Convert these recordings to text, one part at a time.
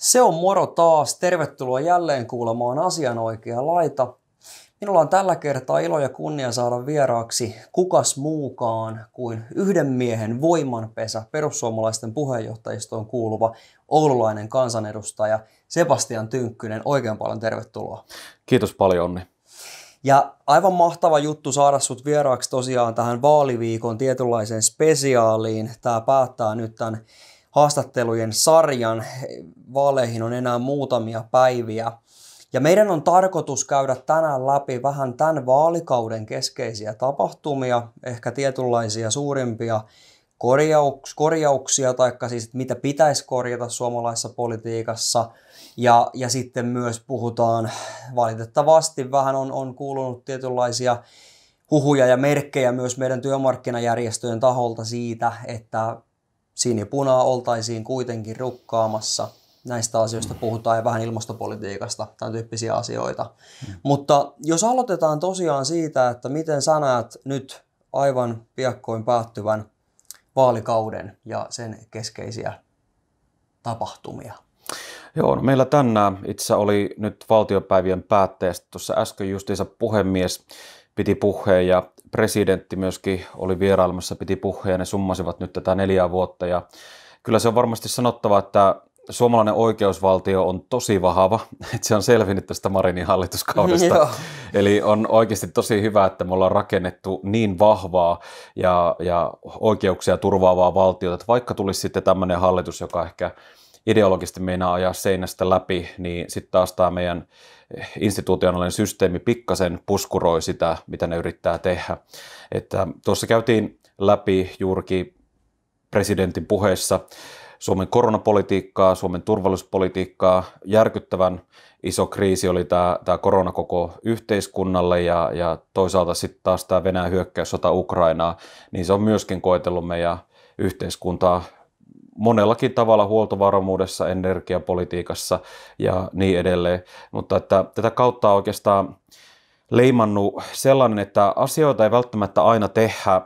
Se on moro taas. Tervetuloa jälleen kuulemaan asian oikea laita. Minulla on tällä kertaa ilo ja kunnia saada vieraaksi kukas muukaan kuin yhden miehen voimanpesä perussuomalaisten puheenjohtajistoon kuuluva oululainen kansanedustaja Sebastian Tynkkynen. Oikein paljon tervetuloa. Kiitos paljon, Onni. Ja aivan mahtava juttu saada sut vieraaksi tosiaan tähän vaaliviikon tietynlaiseen spesiaaliin. Tämä päättää nyt tämän haastattelujen sarjan. Vaaleihin on enää muutamia päiviä. Ja meidän on tarkoitus käydä tänään läpi vähän tämän vaalikauden keskeisiä tapahtumia, ehkä tietynlaisia suurimpia korjauks, korjauksia, tai siis mitä pitäisi korjata suomalaisessa politiikassa. Ja, ja sitten myös puhutaan, valitettavasti vähän on, on kuulunut tietynlaisia huhuja ja merkkejä myös meidän työmarkkinajärjestöjen taholta siitä, että sinipunaa oltaisiin kuitenkin rukkaamassa. Näistä asioista puhutaan ja vähän ilmastopolitiikasta, tämän tyyppisiä asioita. Mm. Mutta jos aloitetaan tosiaan siitä, että miten sanat nyt aivan piakkoin päättyvän vaalikauden ja sen keskeisiä tapahtumia? Joo, no meillä tänään itse oli nyt valtiopäivien päätteestä tuossa äsken justiinsa puhemies piti puheen ja presidentti myöskin oli vierailmassa. piti puheen ja ne summasivat nyt tätä neljää vuotta. Ja kyllä se on varmasti sanottava, että suomalainen oikeusvaltio on tosi vahva, että se on selvinnyt tästä Marinin hallituskaudesta. Joo. Eli on oikeasti tosi hyvä, että me ollaan rakennettu niin vahvaa ja, ja oikeuksia turvaavaa valtiota, että vaikka tulisi sitten tämmöinen hallitus, joka ehkä ideologisesti meinaa ajaa seinästä läpi, niin sitten taas tämä meidän institutionaalinen systeemi pikkasen puskuroi sitä, mitä ne yrittää tehdä. Että tuossa käytiin läpi juurikin presidentin puheessa Suomen koronapolitiikkaa, Suomen turvallisuuspolitiikkaa. Järkyttävän iso kriisi oli tämä, tämä korona koko yhteiskunnalle ja, ja toisaalta sitten taas tämä Venäjän hyökkäyssota Ukrainaa, niin se on myöskin koetellut meidän yhteiskuntaa monellakin tavalla huoltovarmuudessa, energiapolitiikassa ja niin edelleen. Mutta että tätä kautta on oikeastaan leimannut sellainen, että asioita ei välttämättä aina tehdä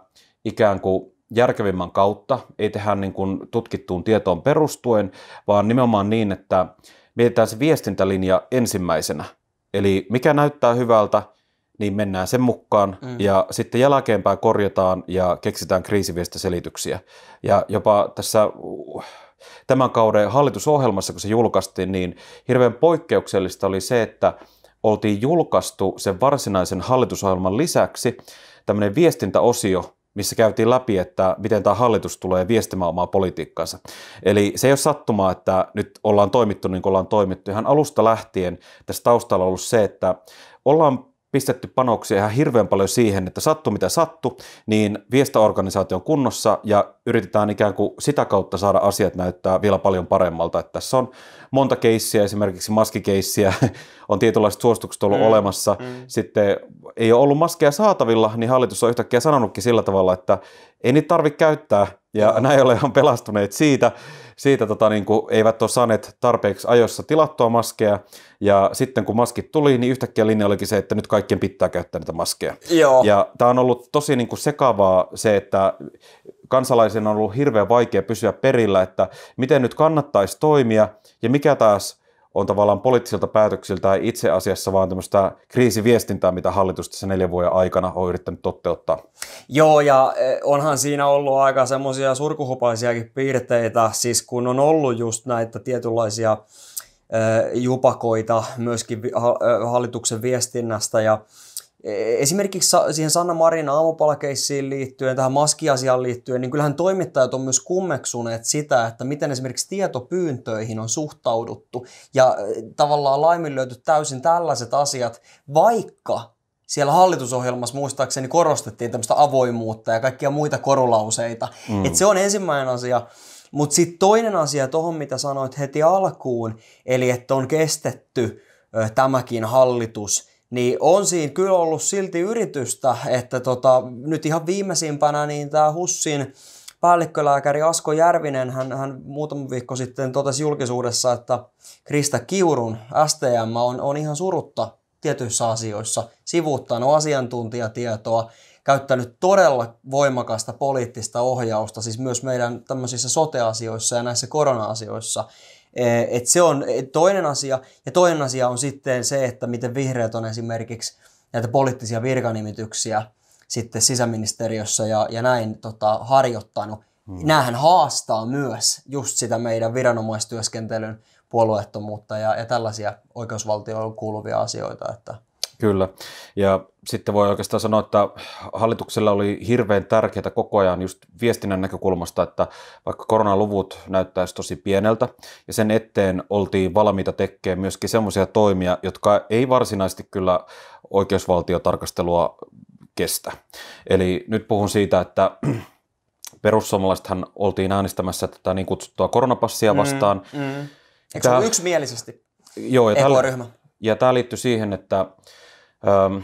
ikään kuin järkevimmän kautta, ei tehdä niin kuin tutkittuun tietoon perustuen, vaan nimenomaan niin, että mietitään se viestintälinja ensimmäisenä. Eli mikä näyttää hyvältä, niin mennään sen mukaan mm. ja sitten jälkeenpäin korjataan ja keksitään selityksiä Ja jopa tässä uh, tämän kauden hallitusohjelmassa, kun se julkaistiin, niin hirveän poikkeuksellista oli se, että oltiin julkaistu sen varsinaisen hallitusohjelman lisäksi tämmöinen viestintäosio, missä käytiin läpi, että miten tämä hallitus tulee viestimään omaa politiikkaansa. Eli se ei ole sattumaa, että nyt ollaan toimittu niin kuin ollaan toimittu. Ihan alusta lähtien tässä taustalla on ollut se, että ollaan pistetty panoksia ihan hirveän paljon siihen, että sattu mitä sattu, niin viestaorganisaatio on kunnossa ja yritetään ikään kuin sitä kautta saada asiat näyttää vielä paljon paremmalta. Että tässä on monta keissiä, esimerkiksi maskikeissiä, on tietynlaiset suositukset ollut mm. olemassa. Mm. Sitten ei ole ollut maskeja saatavilla, niin hallitus on yhtäkkiä sanonutkin sillä tavalla, että ei niitä tarvitse käyttää, ja näin ollen on pelastuneet siitä, siitä tota, niin kuin eivät ole saaneet tarpeeksi ajoissa tilattua maskeja, ja sitten kun maskit tuli, niin yhtäkkiä linja olikin se, että nyt kaikkien pitää käyttää niitä maskeja. Joo. Ja tämä on ollut tosi niin kuin sekavaa se, että kansalaisen on ollut hirveän vaikea pysyä perillä, että miten nyt kannattaisi toimia, ja mikä taas – on tavallaan poliittisilta päätöksiltä itse asiassa vaan tämmöistä kriisiviestintää, mitä hallitus tässä neljän vuoden aikana on yrittänyt toteuttaa. Joo, ja e, onhan siinä ollut aika semmoisia surkuhupaisiakin piirteitä, siis kun on ollut just näitä tietynlaisia e, jupakoita myöskin e, hallituksen viestinnästä ja E, esimerkiksi siihen Sanna Marin aamupalakeissiin liittyen, tähän maskiasiaan liittyen, niin kyllähän toimittajat on myös kummeksuneet sitä, että miten esimerkiksi tietopyyntöihin on suhtauduttu ja e, tavallaan laiminlyöty täysin tällaiset asiat, vaikka siellä hallitusohjelmassa muistaakseni korostettiin tämmöistä avoimuutta ja kaikkia muita korulauseita. Mm. Et se on ensimmäinen asia. Mutta sitten toinen asia tuohon, mitä sanoit heti alkuun, eli että on kestetty ö, tämäkin hallitus – niin on siinä kyllä ollut silti yritystä, että tota, nyt ihan viimeisimpänä niin tämä Hussin päällikkölääkäri Asko Järvinen, hän, hän muutama viikko sitten totesi julkisuudessa, että Krista Kiurun STM on, on ihan surutta tietyissä asioissa sivuuttanut asiantuntijatietoa, käyttänyt todella voimakasta poliittista ohjausta, siis myös meidän tämmöisissä sote-asioissa ja näissä korona-asioissa. Eh, et se on eh, toinen asia. Ja toinen asia on sitten se, että miten vihreät on esimerkiksi näitä poliittisia virkanimityksiä sitten sisäministeriössä ja, ja näin tota, harjoittanut. Hmm. Nämähän haastaa myös just sitä meidän viranomaistyöskentelyn puolueettomuutta ja, ja tällaisia oikeusvaltioon kuuluvia asioita. Että Kyllä. Ja sitten voi oikeastaan sanoa, että hallituksella oli hirveän tärkeää koko ajan just viestinnän näkökulmasta, että vaikka koronaluvut näyttäisi tosi pieneltä ja sen eteen oltiin valmiita tekemään myöskin semmoisia toimia, jotka ei varsinaisesti kyllä oikeusvaltiotarkastelua kestä. Eli nyt puhun siitä, että perussuomalaisethan oltiin äänestämässä tätä niin kutsuttua koronapassia mm, vastaan. Mm, mm. Eikö se Tää... yksimielisesti? Joo, ja tällä, e ja tämä liittyy siihen, että ähm,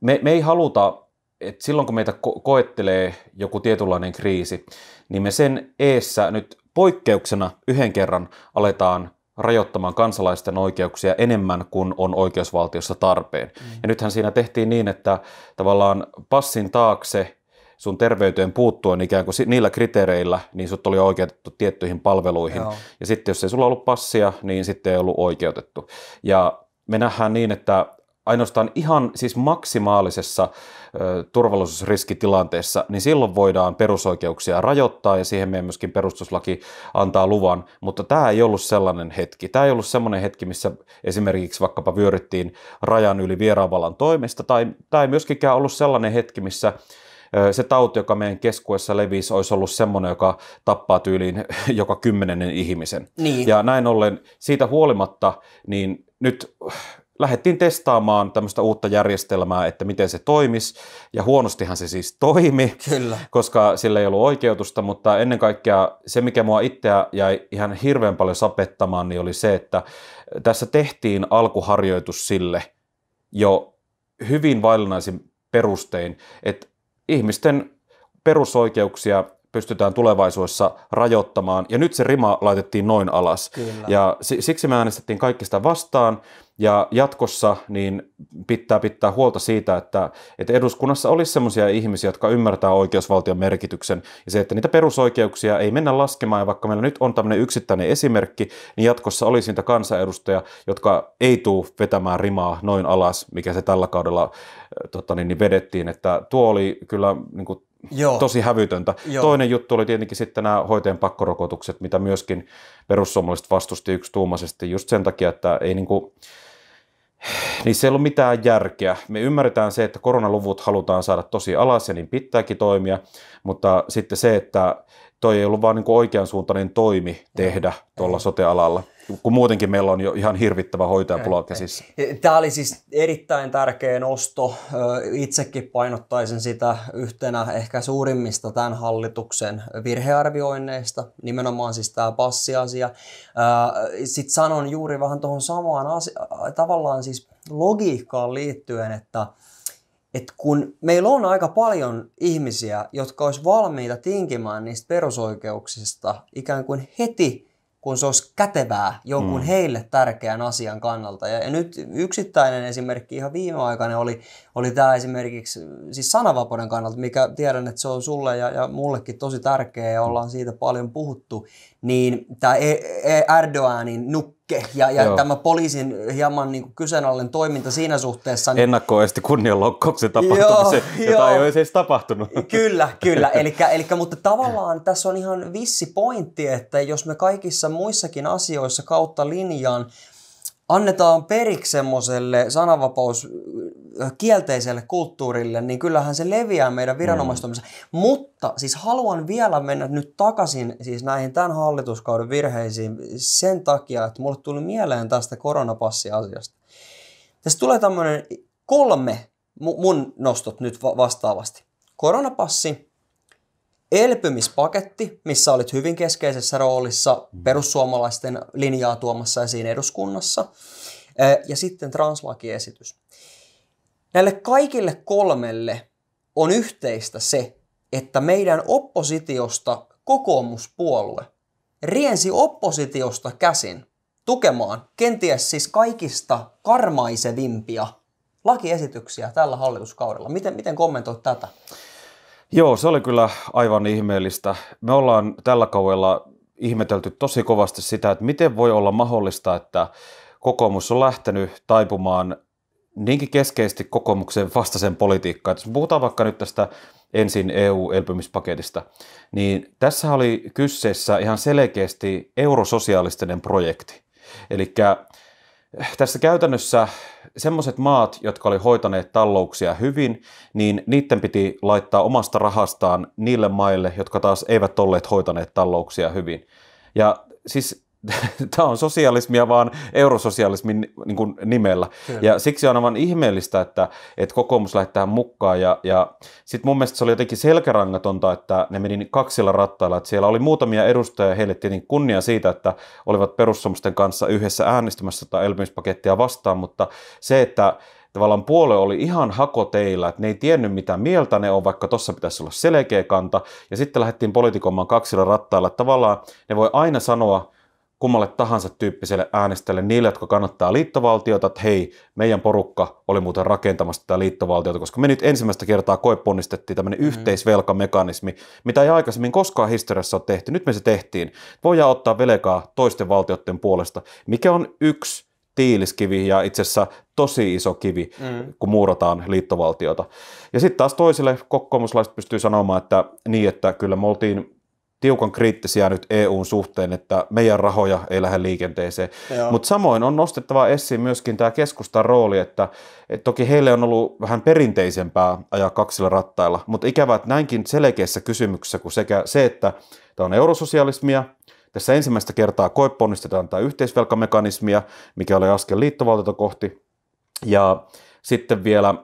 me, me ei haluta, että silloin kun meitä ko- koettelee joku tietynlainen kriisi, niin me sen eessä nyt poikkeuksena yhden kerran aletaan rajoittamaan kansalaisten oikeuksia enemmän kuin on oikeusvaltiossa tarpeen. Mm. Ja nythän siinä tehtiin niin, että tavallaan passin taakse sun terveyteen puuttuen niin ikään kuin niillä kriteereillä, niin sut oli oikeutettu tiettyihin palveluihin. Joo. Ja sitten jos ei sulla ollut passia, niin sitten ei ollut oikeutettu. Ja me nähdään niin, että ainoastaan ihan siis maksimaalisessa ö, turvallisuusriskitilanteessa, niin silloin voidaan perusoikeuksia rajoittaa ja siihen meidän myöskin perustuslaki antaa luvan, mutta tämä ei ollut sellainen hetki. Tämä ei ollut sellainen hetki, missä esimerkiksi vaikkapa vyörittiin rajan yli vieraanvallan toimesta tai tämä ei myöskään ollut sellainen hetki, missä se tauti, joka meidän keskuessa levisi, olisi ollut semmoinen, joka tappaa tyyliin joka kymmenennen ihmisen. Niin. Ja näin ollen siitä huolimatta, niin nyt lähdettiin testaamaan tämmöistä uutta järjestelmää, että miten se toimisi, ja huonostihan se siis toimi, Kyllä. koska sillä ei ollut oikeutusta, mutta ennen kaikkea se, mikä mua itseä jäi ihan hirveän paljon sapettamaan, niin oli se, että tässä tehtiin alkuharjoitus sille jo hyvin vaillinaisin perustein, että ihmisten perusoikeuksia pystytään tulevaisuudessa rajoittamaan. Ja nyt se rima laitettiin noin alas. Kyllä. Ja siksi me äänestettiin kaikki sitä vastaan. Ja jatkossa niin pitää pitää huolta siitä, että, että eduskunnassa olisi sellaisia ihmisiä, jotka ymmärtää oikeusvaltion merkityksen ja se, että niitä perusoikeuksia ei mennä laskemaan. Ja vaikka meillä nyt on tämmöinen yksittäinen esimerkki, niin jatkossa olisi niitä kansanedustajia, jotka ei tule vetämään rimaa noin alas, mikä se tällä kaudella eh, totta niin, niin vedettiin. Että tuo oli kyllä niin kuin, Joo. tosi hävytöntä. Joo. Toinen juttu oli tietenkin sitten nämä hoitajien pakkorokotukset, mitä myöskin perussuomalaiset vastusti yksituumaisesti just sen takia, että ei niin kuin, niissä ei ollut mitään järkeä. Me ymmärretään se, että koronaluvut halutaan saada tosi alas ja niin pitääkin toimia, mutta sitten se, että toi ei ollut vaan niin oikeansuuntainen toimi tehdä tuolla sotealalla kun muutenkin meillä on jo ihan hirvittävä hoitajapula käsissä. Tämä oli siis erittäin tärkeä nosto. Itsekin painottaisin sitä yhtenä ehkä suurimmista tämän hallituksen virhearvioinneista, nimenomaan siis tämä passiasia. Sitten sanon juuri vähän tuohon samaan asia- tavallaan siis logiikkaan liittyen, että et kun meillä on aika paljon ihmisiä, jotka olisi valmiita tinkimään niistä perusoikeuksista ikään kuin heti kun se olisi kätevää jonkun mm. heille tärkeän asian kannalta. Ja, ja nyt yksittäinen esimerkki ihan viimeaikainen oli, oli tämä esimerkiksi siis sananvapauden kannalta, mikä tiedän, että se on sulle ja, ja mullekin tosi tärkeä ja ollaan siitä paljon puhuttu, niin tämä e-, e-, Erdoganin nukke ja, ja tämä poliisin hieman niin kyseenalainen toiminta siinä suhteessa. Niin... Ennakkoisesti kunnianloukkauksen tapahtumisen, jota ei olisi edes tapahtunut. Kyllä, kyllä. elikkä, elikkä, mutta tavallaan tässä on ihan vissi pointti, että jos me kaikissa muissakin asioissa kautta linjaan annetaan periksi semmoiselle sananvapaus kielteiselle kulttuurille, niin kyllähän se leviää meidän viranomaistoimissa. Mm. Mutta siis haluan vielä mennä nyt takaisin siis näihin tämän hallituskauden virheisiin sen takia, että mulle tuli mieleen tästä koronapassiasiasta. Tässä tulee tämmöinen kolme mun nostot nyt vastaavasti. Koronapassi, elpymispaketti, missä olit hyvin keskeisessä roolissa mm. perussuomalaisten linjaa tuomassa esiin eduskunnassa, ja sitten translakiesitys. Näille kaikille kolmelle on yhteistä se, että meidän oppositiosta kokoomuspuolue riensi oppositiosta käsin tukemaan kenties siis kaikista karmaisevimpia lakiesityksiä tällä hallituskaudella. Miten, miten kommentoit tätä? Joo, se oli kyllä aivan ihmeellistä. Me ollaan tällä kaudella ihmetelty tosi kovasti sitä, että miten voi olla mahdollista, että kokoomus on lähtenyt taipumaan niinkin keskeisesti kokoomuksen vastaisen politiikkaan. Jos puhutaan vaikka nyt tästä ensin EU-elpymispaketista, niin tässä oli kyseessä ihan selkeästi eurososialistinen projekti. Eli tässä käytännössä semmoiset maat, jotka oli hoitaneet talouksia hyvin, niin niiden piti laittaa omasta rahastaan niille maille, jotka taas eivät olleet hoitaneet talouksia hyvin. Ja siis tämä on sosialismia vaan eurososialismin niin kuin nimellä. Kyllä. Ja siksi on aivan ihmeellistä, että, että kokoomus lähtee mukaan. Ja, ja sitten mun mielestä se oli jotenkin selkärangatonta, että ne meni kaksilla rattailla. Että siellä oli muutamia edustajia, heille tietenkin kunnia siitä, että olivat perussuomisten kanssa yhdessä äänestämässä tätä elpymispakettia vastaan, mutta se, että tavallaan puolue oli ihan hakoteilla, että ne ei tiennyt mitä mieltä ne on, vaikka tuossa pitäisi olla selkeä kanta. Ja sitten lähdettiin politikoimaan kaksilla rattailla. Että tavallaan ne voi aina sanoa, kummalle tahansa tyyppiselle äänestäjälle, niille, jotka kannattaa liittovaltiota, että hei, meidän porukka oli muuten rakentamassa tätä liittovaltiota, koska me nyt ensimmäistä kertaa koeponnistettiin tämmöinen mm. yhteisvelkamekanismi, mitä ei aikaisemmin koskaan historiassa ole tehty. Nyt me se tehtiin. Voidaan ottaa velkaa toisten valtioiden puolesta, mikä on yksi tiiliskivi ja itse asiassa tosi iso kivi, mm. kun muurataan liittovaltiota. Ja sitten taas toisille kokoomuslaiset pystyy sanomaan, että niin, että kyllä me oltiin tiukan kriittisiä nyt EUn suhteen, että meidän rahoja ei lähde liikenteeseen. Mutta samoin on nostettava esiin myöskin tämä keskustan rooli, että et toki heille on ollut vähän perinteisempää ajaa kaksilla rattailla, mutta ikävä, että näinkin selkeissä kysymyksissä kuin sekä se, että tämä on eurososialismia, tässä ensimmäistä kertaa koeponnistetaan tämä yhteisvelkamekanismia, mikä oli askel liittovaltiota kohti, ja sitten vielä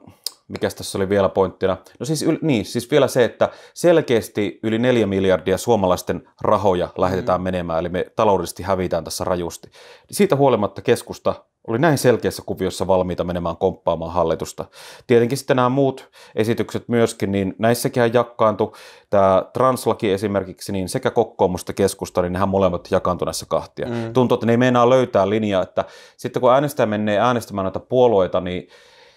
mikäs tässä oli vielä pointtina? No siis, yl, niin, siis vielä se, että selkeästi yli 4 miljardia suomalaisten rahoja mm. lähetetään mm. menemään, eli me taloudellisesti hävitään tässä rajusti. Siitä huolimatta keskusta oli näin selkeässä kuviossa valmiita menemään komppaamaan hallitusta. Tietenkin sitten nämä muut esitykset myöskin, niin näissäkin jakkaantui. Tämä translaki esimerkiksi, niin sekä kokkoomusta keskusta, niin nehän molemmat jakaantui näissä kahtia. Mm. Tuntuu, että ne ei meinaa löytää linjaa, että sitten kun äänestäjä menee äänestämään näitä puolueita, niin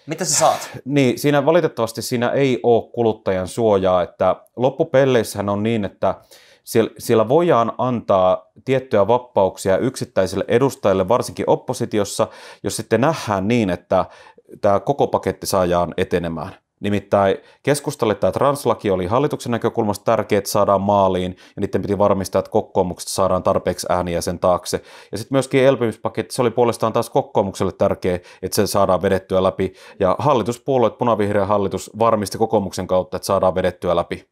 mitä sä saat? Niin, siinä valitettavasti siinä ei ole kuluttajan suojaa, että loppupelleissähän on niin, että siellä, siellä voidaan antaa tiettyjä vapauksia yksittäisille edustajille, varsinkin oppositiossa, jos sitten nähdään niin, että tämä koko paketti saadaan etenemään. Nimittäin keskustalle tämä translaki oli hallituksen näkökulmasta tärkeää, että saadaan maaliin, ja niiden piti varmistaa, että kokoomuksesta saadaan tarpeeksi ääniä sen taakse. Ja sitten myöskin elpymispaketti, se oli puolestaan taas kokoomukselle tärkeä, että se saadaan vedettyä läpi. Ja hallituspuolueet, punavihreä hallitus, varmisti kokoomuksen kautta, että saadaan vedettyä läpi.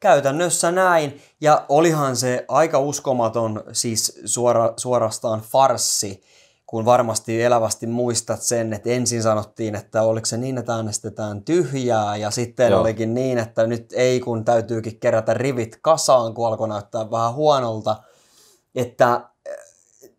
Käytännössä näin, ja olihan se aika uskomaton, siis suora, suorastaan farsi, kun varmasti elävästi muistat sen, että ensin sanottiin, että oliko se niin, että äänestetään tyhjää, ja sitten Joo. olikin niin, että nyt ei, kun täytyykin kerätä rivit kasaan, kun alkoi näyttää vähän huonolta, että eh,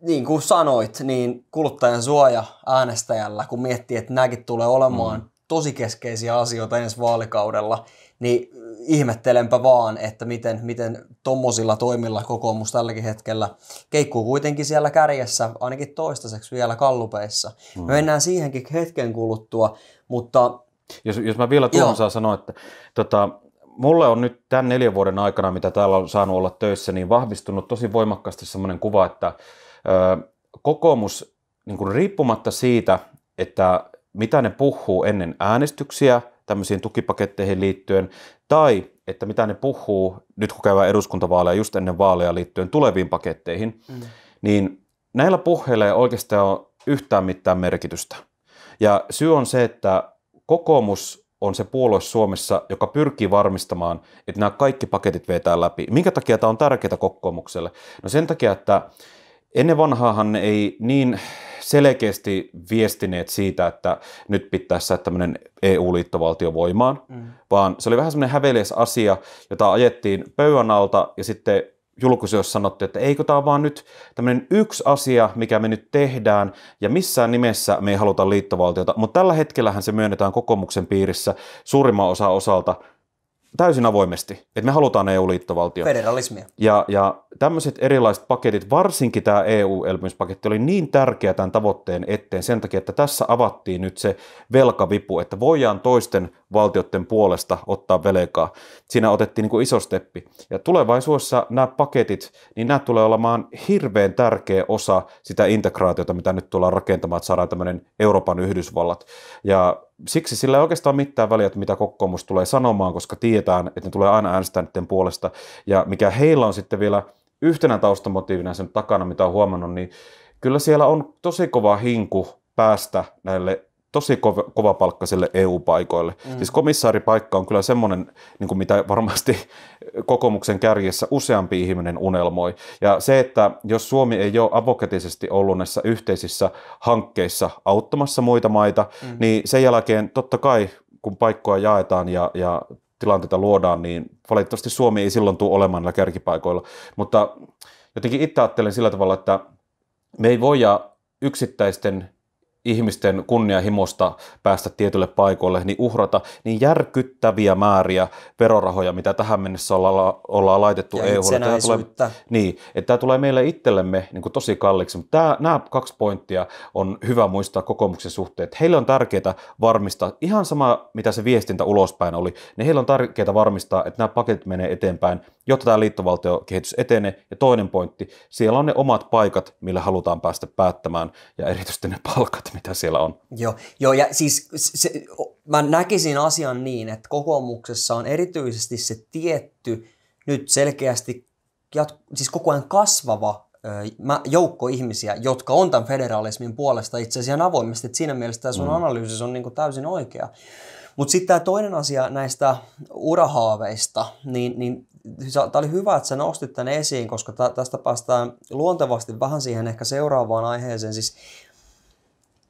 niin kuin sanoit, niin kuluttajan suoja äänestäjällä, kun miettii, että nämäkin tulee olemaan mm. tosi keskeisiä asioita ensi vaalikaudella, niin ihmettelenpä vaan, että miten, miten tommosilla toimilla kokoomus tälläkin hetkellä keikkuu kuitenkin siellä kärjessä, ainakin toistaiseksi vielä kallupeissa. Mm. Me mennään siihenkin hetken kuluttua, mutta... Jos, jos mä vielä tuohon saan sanoa, että tota, mulle on nyt tämän neljän vuoden aikana, mitä täällä on saanut olla töissä, niin vahvistunut tosi voimakkaasti semmoinen kuva, että ö, kokoomus niin kuin riippumatta siitä, että mitä ne puhuu ennen äänestyksiä, tämmöisiin tukipaketteihin liittyen, tai että mitä ne puhuu nyt kun käydään eduskuntavaaleja just ennen vaaleja liittyen tuleviin paketteihin, mm. niin näillä puheilla ei oikeastaan ole yhtään mitään merkitystä. Ja syy on se, että kokoomus on se puolue Suomessa, joka pyrkii varmistamaan, että nämä kaikki paketit vetää läpi. Minkä takia tämä on tärkeää kokoomukselle? No sen takia, että Ennen vanhaahan ei niin selkeästi viestineet siitä, että nyt pitää saada tämmöinen EU-liittovaltio voimaan, mm. vaan se oli vähän semmoinen häveliäs asia, jota ajettiin pöydän alta ja sitten julkisuudessa sanottiin, että eikö tämä vaan nyt tämmöinen yksi asia, mikä me nyt tehdään, ja missään nimessä me ei haluta liittovaltiota, mutta tällä hetkellähän se myönnetään kokoomuksen piirissä suurimman osa osalta täysin avoimesti, että me halutaan EU-liittovaltio. Federalismia. Ja, ja tämmöiset erilaiset paketit, varsinkin tämä EU-elpymispaketti oli niin tärkeä tämän tavoitteen eteen sen takia, että tässä avattiin nyt se velkavipu, että voidaan toisten valtioiden puolesta ottaa velkaa. Siinä otettiin niin kuin iso steppi. Ja tulevaisuudessa nämä paketit, niin nämä tulee olemaan hirveän tärkeä osa sitä integraatiota, mitä nyt tullaan rakentamaan, että saadaan tämmöinen Euroopan Yhdysvallat. Ja siksi sillä ei oikeastaan mitään väliä, että mitä kokoomus tulee sanomaan, koska tietään, että ne tulee aina äänestää niiden puolesta. Ja mikä heillä on sitten vielä yhtenä taustamotiivina sen takana, mitä on huomannut, niin kyllä siellä on tosi kova hinku päästä näille tosi kova, palkka sille EU-paikoille. Mm. Siis komissaaripaikka on kyllä semmoinen, niin kuin mitä varmasti kokoomuksen kärjessä useampi ihminen unelmoi. Ja se, että jos Suomi ei ole avokatisesti ollut näissä yhteisissä hankkeissa auttamassa muita maita, mm. niin sen jälkeen totta kai, kun paikkoja jaetaan ja, ja tilanteita luodaan, niin valitettavasti Suomi ei silloin tule olemaan näillä kärkipaikoilla. Mutta jotenkin itse ajattelen sillä tavalla, että me ei voida yksittäisten ihmisten kunnianhimosta päästä tietylle paikoille, niin uhrata niin järkyttäviä määriä verorahoja, mitä tähän mennessä ollaan, ollaan laitettu ja EUlle. Tämä tulee, niin, että tämä tulee meille itsellemme niin kuin tosi kalliiksi, mutta tämä, nämä kaksi pointtia on hyvä muistaa kokoomuksen suhteen, että heille on tärkeää varmistaa, ihan sama mitä se viestintä ulospäin oli, niin heille on tärkeää varmistaa, että nämä paketit menee eteenpäin, jotta tämä liittovaltiokehitys etenee. Ja toinen pointti, siellä on ne omat paikat, millä halutaan päästä päättämään ja erityisesti ne palkat, mitä siellä on. Joo, joo ja siis se, mä näkisin asian niin, että kokoomuksessa on erityisesti se tietty, nyt selkeästi jatku, siis koko ajan kasvava mä, joukko ihmisiä, jotka on tämän federalismin puolesta itse asiassa avoimesti. Että siinä mielessä tämä sun mm. analyysi on niin täysin oikea. Mutta sitten tämä toinen asia näistä urahaaveista, niin, niin tämä oli hyvä, että sä nostit tänne esiin, koska tästä päästään luontevasti vähän siihen ehkä seuraavaan aiheeseen. Siis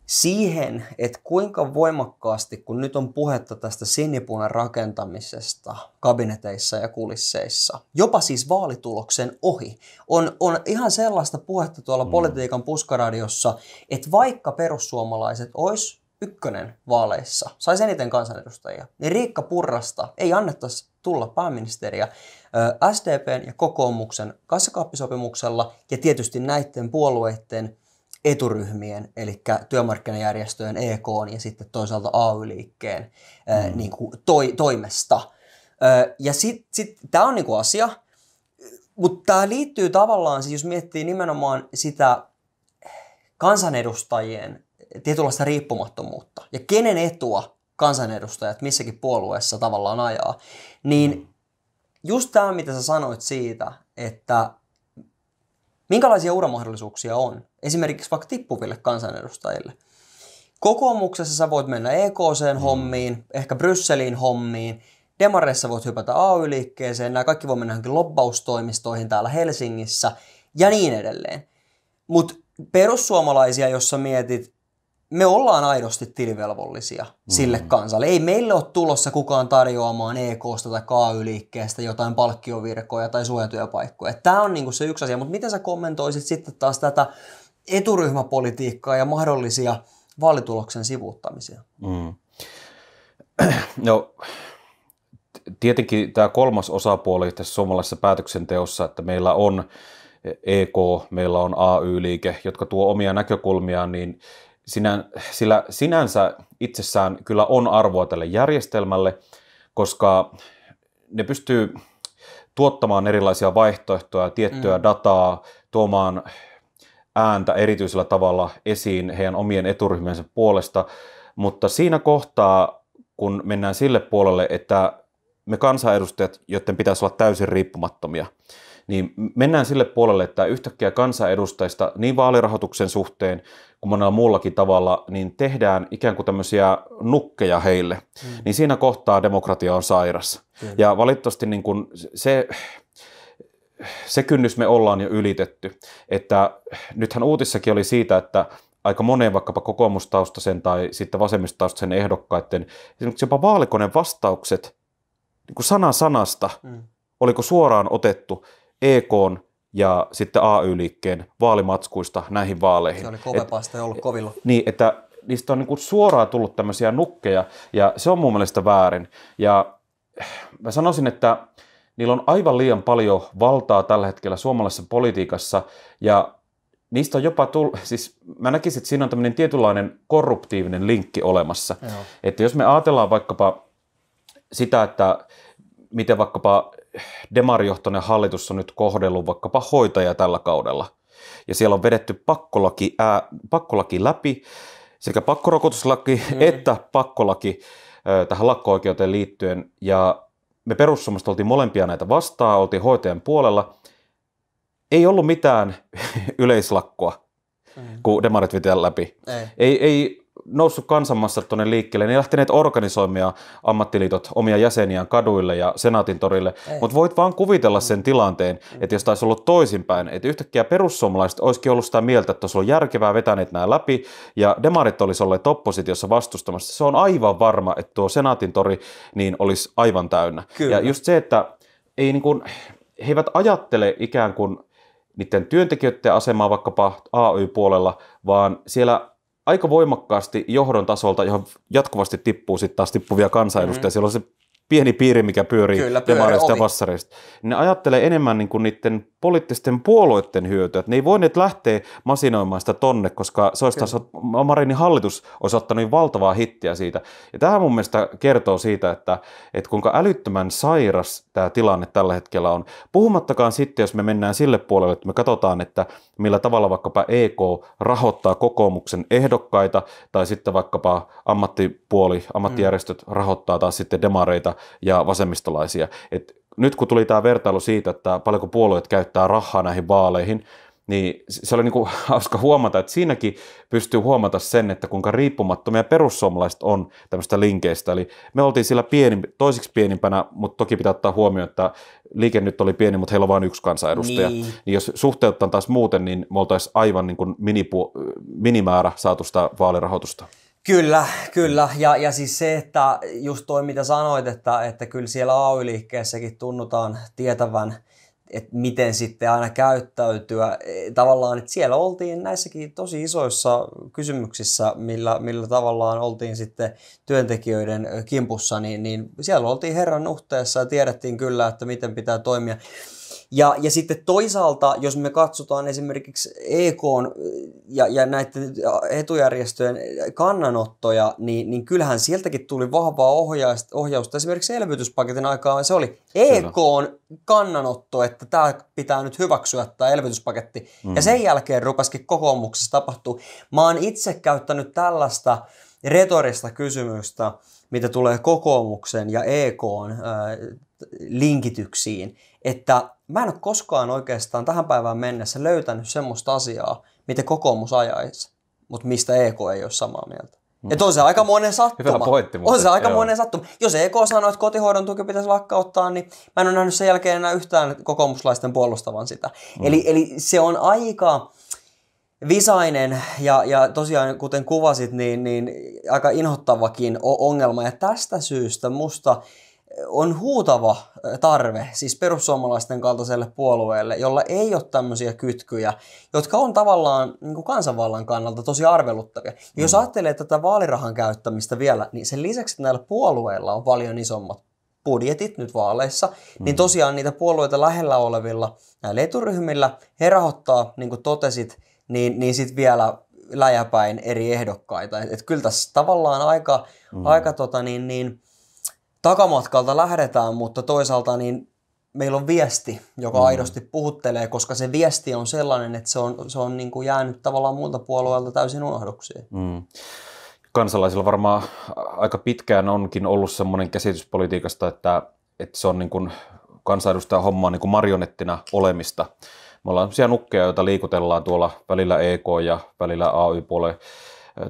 siihen, että kuinka voimakkaasti, kun nyt on puhetta tästä sinipunan rakentamisesta kabineteissa ja kulisseissa, jopa siis vaalituloksen ohi, on, on ihan sellaista puhetta tuolla mm. politiikan puskaradiossa, että vaikka perussuomalaiset olisi ykkönen vaaleissa, saisi eniten kansanedustajia, niin Riikka Purrasta ei annettaisi tulla pääministeriä SDPn ja kokoomuksen kassakaappisopimuksella ja tietysti näiden puolueiden – eturyhmien, eli työmarkkinajärjestöjen, EK ja sitten toisaalta AY-liikkeen mm. niin kuin toi, toimesta. Ja sitten sit, sit tämä on niin kuin asia, mutta tämä liittyy tavallaan, siis jos miettii nimenomaan sitä kansanedustajien tietynlaista riippumattomuutta ja kenen etua kansanedustajat missäkin puolueessa tavallaan ajaa, niin mm. just tämä, mitä sä sanoit siitä, että Minkälaisia uramahdollisuuksia on? Esimerkiksi vaikka tippuville kansanedustajille. Kokoomuksessa sä voit mennä EKC-hommiin, mm. ehkä Brysselin hommiin, Demareissa voit hypätä AY-liikkeeseen, nämä kaikki voi mennä johonkin lobbaustoimistoihin täällä Helsingissä ja niin edelleen. Mutta perussuomalaisia, jos sä mietit, me ollaan aidosti tilivelvollisia mm. sille kansalle. Ei meille ole tulossa kukaan tarjoamaan EKsta tai KY-liikkeestä jotain palkkiovirkoja tai suojatyöpaikkoja. Tämä on niinku se yksi asia, mutta miten sä kommentoisit sitten taas tätä eturyhmäpolitiikkaa ja mahdollisia vaalituloksen sivuuttamisia? Mm. No, tietenkin tämä kolmas osapuoli tässä suomalaisessa päätöksenteossa, että meillä on EK, meillä on AY-liike, jotka tuo omia näkökulmiaan, niin – sinä, sillä sinänsä itsessään kyllä on arvoa tälle järjestelmälle, koska ne pystyy tuottamaan erilaisia vaihtoehtoja, tiettyä mm. dataa, tuomaan ääntä erityisellä tavalla esiin heidän omien eturyhmiensä puolesta, mutta siinä kohtaa, kun mennään sille puolelle, että me kansanedustajat, joiden pitäisi olla täysin riippumattomia, niin mennään sille puolelle, että yhtäkkiä kansanedustajista niin vaalirahoituksen suhteen kuin monella muullakin tavalla, niin tehdään ikään kuin tämmöisiä nukkeja heille. Mm. Niin siinä kohtaa demokratia on sairas. Mm. Ja valitettavasti niin kuin se, se kynnys me ollaan jo ylitetty. Että nythän uutissakin oli siitä, että aika moneen vaikkapa kokoomustaustaisen tai sitten vasemmistaustaisen ehdokkaiden, esimerkiksi jopa vaalikoneen vastaukset niin kuin sana sanasta, mm. oliko suoraan otettu EK ja sitten AY-liikkeen vaalimatskuista näihin vaaleihin. Se oli kovempaa, ollut kovilla. Niin, että niistä on niin suoraan tullut tämmöisiä nukkeja, ja se on mun mielestä väärin. Ja eh, mä sanoisin, että niillä on aivan liian paljon valtaa tällä hetkellä suomalaisessa politiikassa, ja niistä on jopa tullut, siis mä näkisin, että siinä on tämmöinen tietynlainen korruptiivinen linkki olemassa. Joo. Että jos me ajatellaan vaikkapa sitä, että miten vaikkapa demarijohtoinen hallitus on nyt kohdellut vaikkapa hoitajia tällä kaudella. Ja siellä on vedetty pakkolaki, ää, pakkolaki läpi, sekä pakkorokotuslaki mm. että pakkolaki ää, tähän lakko-oikeuteen liittyen. Ja me perussuomalaiset oltiin molempia näitä vastaan, oltiin hoitajan puolella. Ei ollut mitään yleislakkoa, mm. kun demarit viti läpi. Ei. Ei, ei noussut kansanmassa tuonne liikkeelle, niin lähteneet organisoimia ammattiliitot omia jäseniään kaduille ja senaatin torille. Mutta voit vaan kuvitella sen tilanteen, mm. että jos taisi ollut toisinpäin, että yhtäkkiä perussuomalaiset olisikin ollut sitä mieltä, että olisi on järkevää vetäneet nämä läpi ja demarit olisi olleet oppositiossa vastustamassa. Se on aivan varma, että tuo senaatin tori niin olisi aivan täynnä. Kyllä. Ja just se, että ei niin kuin, he eivät ajattele ikään kuin niiden työntekijöiden asemaa vaikkapa AY-puolella, vaan siellä aika voimakkaasti johdon tasolta, johon jatkuvasti tippuu sitten taas tippuvia kansanedustajia. Mm-hmm. Siellä on se pieni piiri, mikä pyörii, pyörii demareista ja vassareista. Ne ajattelee enemmän niin kuin niiden poliittisten puolueiden hyötyä. ne ei voineet lähteä masinoimaan sitä tonne, koska se olisi taas, Marinin hallitus olisi ottanut niin valtavaa hittiä siitä. Ja tähän mun mielestä kertoo siitä, että, että kuinka älyttömän sairas tämä tilanne tällä hetkellä on. Puhumattakaan sitten, jos me mennään sille puolelle, että me katsotaan, että millä tavalla vaikkapa EK rahoittaa kokoomuksen ehdokkaita, tai sitten vaikkapa ammattipuoli, ammattijärjestöt mm. rahoittaa taas sitten demareita ja vasemmistolaisia. Että nyt kun tuli tämä vertailu siitä, että paljonko puolueet käyttää rahaa näihin vaaleihin, niin se oli niin kuin hauska huomata, että siinäkin pystyy huomata sen, että kuinka riippumattomia perussuomalaiset on tämmöistä linkeistä. Eli me oltiin sillä pieni, toiseksi pienimpänä, mutta toki pitää ottaa huomioon, että liike nyt oli pieni, mutta heillä on vain yksi kansanedustaja. Niin. niin jos suhteuttaan taas muuten, niin me oltaisiin aivan niin kuin minipu, minimäärä saatu sitä vaalirahoitusta. Kyllä, kyllä. Ja, ja siis se, että just toi mitä sanoit, että, että kyllä siellä AY-liikkeessäkin tunnutaan tietävän, että miten sitten aina käyttäytyä. E, tavallaan, että siellä oltiin näissäkin tosi isoissa kysymyksissä, millä, millä tavallaan oltiin sitten työntekijöiden kimpussa, niin, niin siellä oltiin herran uhteessa ja tiedettiin kyllä, että miten pitää toimia. Ja, ja sitten toisaalta, jos me katsotaan esimerkiksi EK äh, ja, ja näiden äh, etujärjestöjen kannanottoja, niin, niin kyllähän sieltäkin tuli vahvaa ohjausta, ohjausta. Esimerkiksi elvytyspaketin aikaa se oli EK kannanotto, että tämä pitää nyt hyväksyä tämä elvytyspaketti. Mm. Ja sen jälkeen rupesikin kokoomuksessa tapahtuu. Mä oon itse käyttänyt tällaista retorista kysymystä, mitä tulee kokoomuksen ja EK äh, linkityksiin että mä en ole koskaan oikeastaan tähän päivään mennessä löytänyt semmoista asiaa, mitä kokoomus ajaisi, mutta mistä EK ei ole samaa mieltä. Mm. Että on se aika monen sattuma. pointti, on se aika monen sattuma. Jos EK sanoo, että kotihoidon tuki pitäisi lakkauttaa, niin mä en ole nähnyt sen jälkeen enää yhtään kokoomuslaisten puolustavan sitä. Mm. Eli, eli se on aika visainen ja, ja tosiaan kuten kuvasit, niin, niin aika inhottavakin ongelma. Ja tästä syystä musta on huutava tarve siis perussuomalaisten kaltaiselle puolueelle, jolla ei ole tämmöisiä kytkyjä, jotka on tavallaan niin kuin kansanvallan kannalta tosi arveluttavia. Ja mm. jos ajattelee tätä vaalirahan käyttämistä vielä, niin sen lisäksi, näillä puolueilla on paljon isommat budjetit nyt vaaleissa, niin mm. niin tosiaan niitä puolueita lähellä olevilla näillä eturyhmillä, he rahoittaa, niin kuin totesit, niin, niin sitten vielä läjäpäin eri ehdokkaita. että et kyllä tässä tavallaan aika, mm. aika tota, niin, niin, takamatkalta lähdetään, mutta toisaalta niin meillä on viesti, joka mm. aidosti puhuttelee, koska se viesti on sellainen, että se on, se on niin kuin jäänyt tavallaan muilta puolueilta täysin unohduksiin. Mm. Kansalaisilla varmaan aika pitkään onkin ollut sellainen käsitys politiikasta, että, että se on niin kuin kansanedustajan hommaa niin kuin marionettina olemista. Me ollaan sellaisia nukkeja, joita liikutellaan tuolla välillä EK ja välillä AY-puolella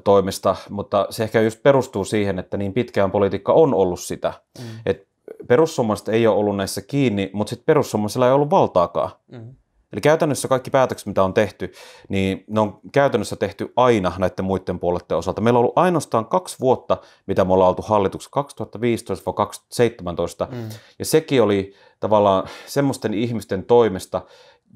toimesta, mutta se ehkä just perustuu siihen, että niin pitkään politiikka on ollut sitä. Mm. että perussuomalaiset ei ole ollut näissä kiinni, mutta sitten perussuomalaisilla ei ollut valtaakaan. Mm. Eli käytännössä kaikki päätökset, mitä on tehty, niin ne on käytännössä tehty aina näiden muiden puolueiden osalta. Meillä on ollut ainoastaan kaksi vuotta, mitä me ollaan oltu hallituksessa, 2015-2017, mm. ja sekin oli tavallaan semmoisten ihmisten toimesta,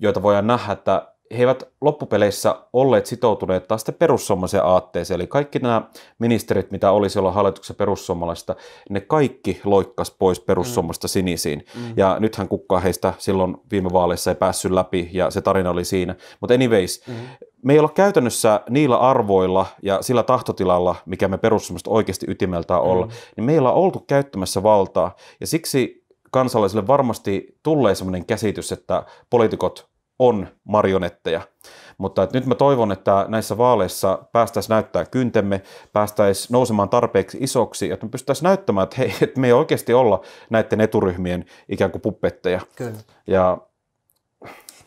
joita voidaan nähdä, että he eivät loppupeleissä olleet sitoutuneet taas sitten perussuomalaisen aatteeseen. Eli kaikki nämä ministerit, mitä olisi olla hallituksessa perussuomalaista, ne kaikki loikkas pois perussuomalaista mm. sinisiin. Mm. Ja nythän kukaan heistä silloin viime vaaleissa ei päässyt läpi ja se tarina oli siinä. Mutta anyways, mm. me ei olla käytännössä niillä arvoilla ja sillä tahtotilalla, mikä me perussuomalaiset oikeasti ytimeltään olla, mm. niin meillä on oltu käyttämässä valtaa. Ja siksi kansalaisille varmasti tulee sellainen käsitys, että poliitikot on marionetteja. Mutta nyt mä toivon, että näissä vaaleissa päästäisiin näyttää kyntemme, päästäisiin nousemaan tarpeeksi isoksi, että me pystyttäisiin näyttämään, että hei, että me ei oikeasti olla näiden eturyhmien ikään kuin puppetteja. Kyllä. Ja